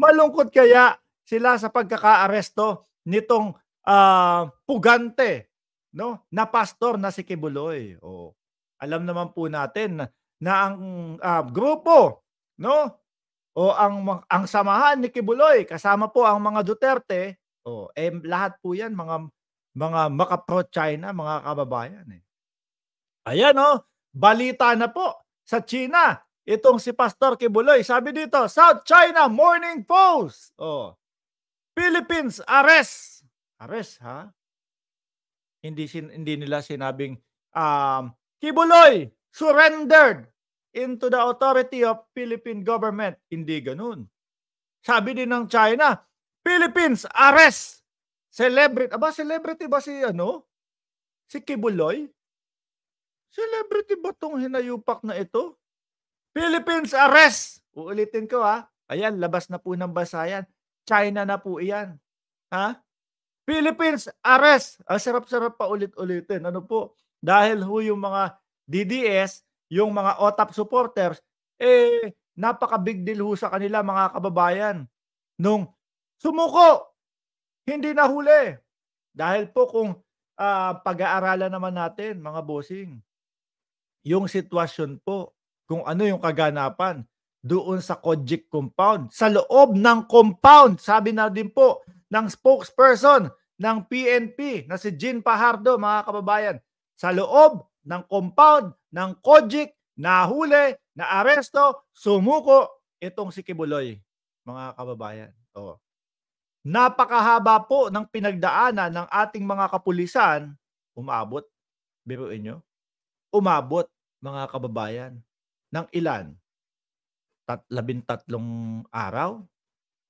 Malungkot kaya sila sa pagkakaaresto nitong uh, pugante no na pastor na si Kibuloy. O, Alam naman po natin na, na ang uh, grupo no o ang ang samahan ni Kibuloy kasama po ang mga Duterte o eh lahat po 'yan mga mga makapro China mga kababayan eh. Ayan no, oh, balita na po sa China Itong si Pastor Kibuloy, sabi dito, South China Morning Post. Oh. Philippines arrest. Arrest ha? Hindi sin hindi nila sinabing um, Kibuloy surrendered into the authority of Philippine government. Hindi ganun. Sabi din ng China, Philippines arrest. Celebrity. Aba, celebrity ba si ano? Si Kibuloy? Celebrity ba tong hinayupak na ito? Philippines arrest! Uulitin ko ha. Ayan, labas na po ng basayan. China na po iyan. Ha? Philippines arrest! Ang sarap-sarap pa ulit-ulitin. Ano po? Dahil ho yung mga DDS, yung mga OTAP supporters, eh, napaka big deal ho sa kanila mga kababayan. Nung sumuko, hindi nahuli. Dahil po kung uh, pag-aaralan naman natin, mga bossing, yung sitwasyon po kung ano yung kaganapan doon sa Kojic compound. Sa loob ng compound, sabi na din po ng spokesperson ng PNP na si Jean Pahardo, mga kababayan. Sa loob ng compound ng Kojic, nahuli, naaresto, sumuko itong si Kibuloy, mga kababayan. Oo. Napakahaba po ng pinagdaanan ng ating mga kapulisan, umabot, biruin nyo, umabot mga kababayan ng ilan? Tat, labintatlong araw?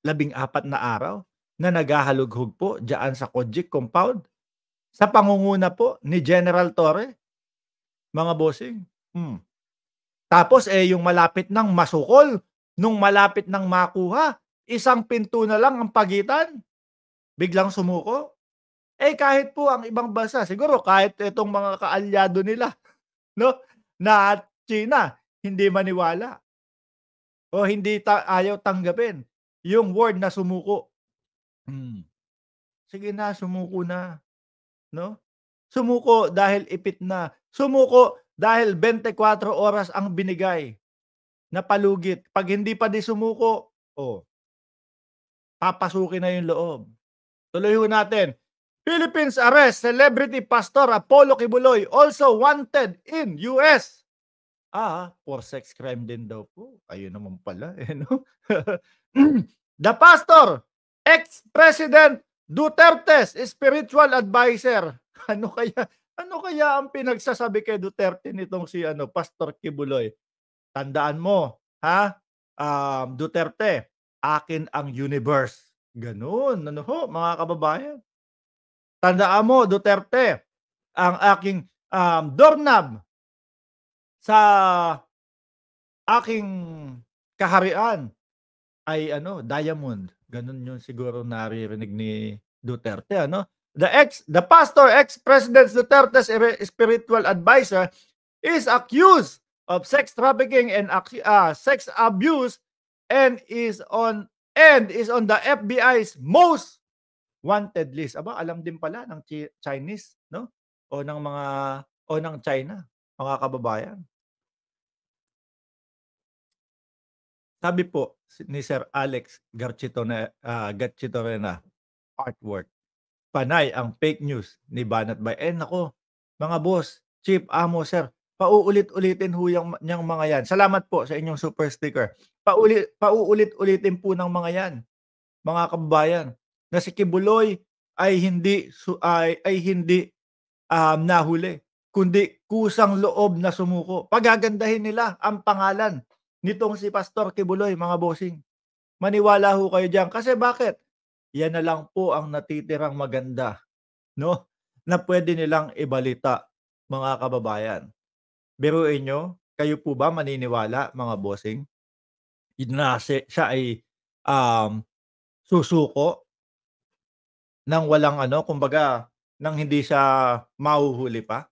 Labing apat na araw? Na naghahalughog po dyan sa Kojic compound? Sa pangunguna po ni General Torre? Mga bossing? Hmm. Tapos eh yung malapit ng masukol, nung malapit ng makuha, isang pinto na lang ang pagitan, biglang sumuko. Eh kahit po ang ibang bansa, siguro kahit itong mga kaalyado nila, no, na China, hindi maniwala o hindi ta- ayaw tanggapin yung word na sumuko. Hmm. Sige na, sumuko na. No? Sumuko dahil ipit na. Sumuko dahil 24 oras ang binigay na palugit. Pag hindi pa di sumuko, oh, papasukin na yung loob. Tuloy ho natin. Philippines arrest celebrity pastor Apollo Kibuloy also wanted in US. Ah, for sex crime din daw po. Ayun naman pala, eh, no? The pastor, ex-president Duterte's spiritual advisor. Ano kaya ano kaya ang pinagsasabi kay Duterte nitong si ano Pastor Kibuloy? Tandaan mo, ha? Um, Duterte, akin ang universe. Ganun, ano ho, mga kababayan. Tandaan mo, Duterte, ang aking um, doorknob sa aking kaharian ay ano, diamond. Ganun yun siguro naririnig ni Duterte, ano? The ex the pastor ex-president Duterte's spiritual advisor is accused of sex trafficking and uh, sex abuse and is on and is on the FBI's most wanted list. Aba, alam din pala ng Chinese, no? O ng mga o ng China, mga kababayan. Sabi po ni Sir Alex Garchito na uh, Garchito na artwork. Panay ang fake news ni Banat Bay. Eh nako, mga boss, chief amo sir, pauulit-ulitin ho yung, yung mga yan. Salamat po sa inyong super sticker. Paulit, pauulit-ulitin po ng mga yan, mga kababayan, na si Kibuloy ay hindi ay, ay hindi um, nahuli kundi kusang loob na sumuko. Pagagandahin nila ang pangalan nitong si Pastor Kibuloy, mga bossing. Maniwala ho kayo diyan kasi bakit? Yan na lang po ang natitirang maganda, no? Na pwede nilang ibalita, mga kababayan. Biruin nyo, kayo po ba maniniwala, mga bossing? Na siya ay um, susuko nang walang ano, kumbaga, nang hindi siya mahuhuli pa?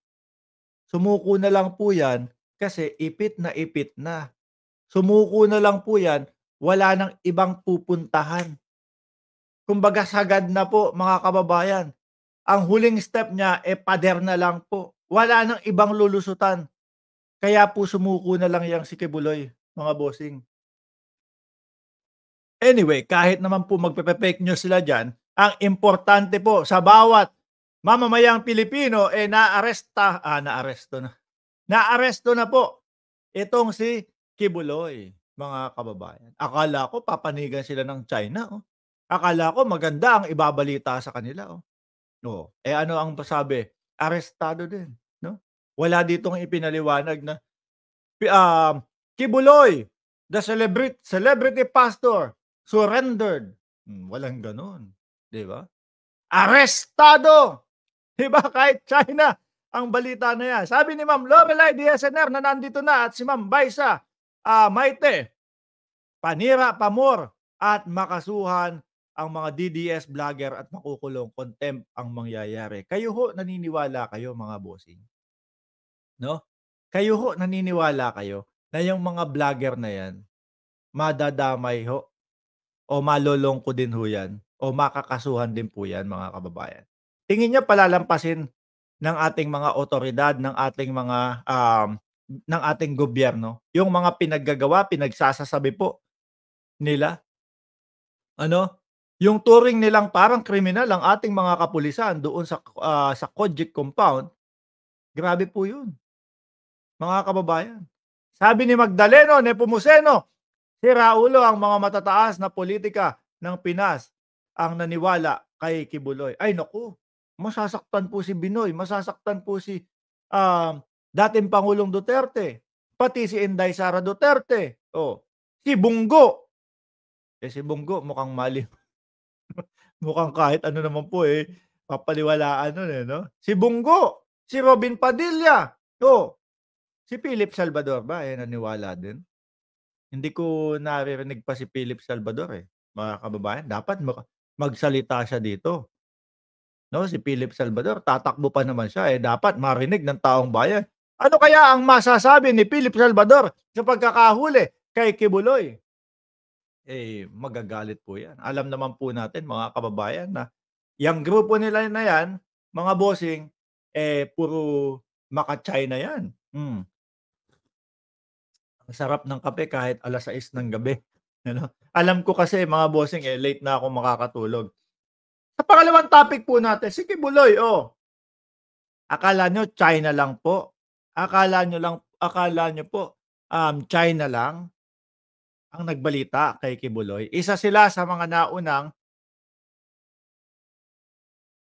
Sumuko na lang po yan kasi ipit na ipit na Sumuko na lang po yan, wala nang ibang pupuntahan. Kumbaga sagad na po mga kababayan. Ang huling step niya e eh, pader na lang po. Wala nang ibang lulusutan. Kaya po sumuko na lang yang si Kibuloy, mga bossing. Anyway, kahit naman po magpepe-fake news sila dyan, ang importante po sa bawat mamamayang Pilipino e eh, naaresta, ah naaresto na. Naaresto na po itong si kibuloy, eh, mga kababayan. Akala ko papanigan sila ng China. Oh. Akala ko maganda ang ibabalita sa kanila. Oh. No. Oh, eh ano ang sabi? Arestado din. No? Wala ditong ipinaliwanag na uh, Kibuloy, the celebrity, celebrity pastor, surrendered. Hmm, walang ganun. Di ba? Arestado! Di ba? Kahit China, ang balita na yan. Sabi ni Ma'am Lorelai DSNR na nandito na at si Ma'am Baisa, Amaite, ah, Panira Pamor, at makasuhan ang mga DDS vlogger at makukulong contempt ang mangyayari. Kayo ho naniniwala kayo mga bossing. No? Kayo ho naniniwala kayo na yung mga vlogger na yan madadamay ho o malolongko din ho yan o makakasuhan din po yan mga kababayan. Tingin nyo palalampasin ng ating mga otoridad, ng ating mga um, ng ating gobyerno, yung mga pinaggagawa, pinagsasasabi po nila. Ano? Yung touring nilang parang kriminal ang ating mga kapulisan doon sa uh, sa Kojic compound. Grabe po 'yun. Mga kababayan. Sabi ni Magdaleno Nepomuceno, si Raulo ang mga matataas na politika ng Pinas ang naniwala kay Kibuloy. Ay nako. masasaktan po si Binoy, masasaktan po si um, uh, dating Pangulong Duterte, pati si Inday Sara Duterte, oh, si Bunggo. Eh si Bunggo mukhang mali. mukhang kahit ano naman po eh, papaliwalaan nun eh, no? Si Bunggo, si Robin Padilla, oh, si Philip Salvador ba? Eh, naniwala din. Hindi ko naririnig pa si Philip Salvador eh. Mga kababayan, dapat magsalita siya dito. No, si Philip Salvador, tatakbo pa naman siya. Eh, dapat marinig ng taong bayan. Ano kaya ang masasabi ni Philip Salvador sa pagkakahuli kay Kibuloy? Eh, magagalit po yan. Alam naman po natin mga kababayan na yung grupo nila na yan, mga bossing, eh puro maka-China yan. Mm. Ang sarap ng kape kahit alas 6 ng gabi. Ano? Alam ko kasi mga bossing, eh, late na ako makakatulog. Sa pangalawang topic po natin, si Kibuloy, oh, akala nyo China lang po Akala nyo lang, akala nyo po, um, China lang ang nagbalita kay Kibuloy. Isa sila sa mga naunang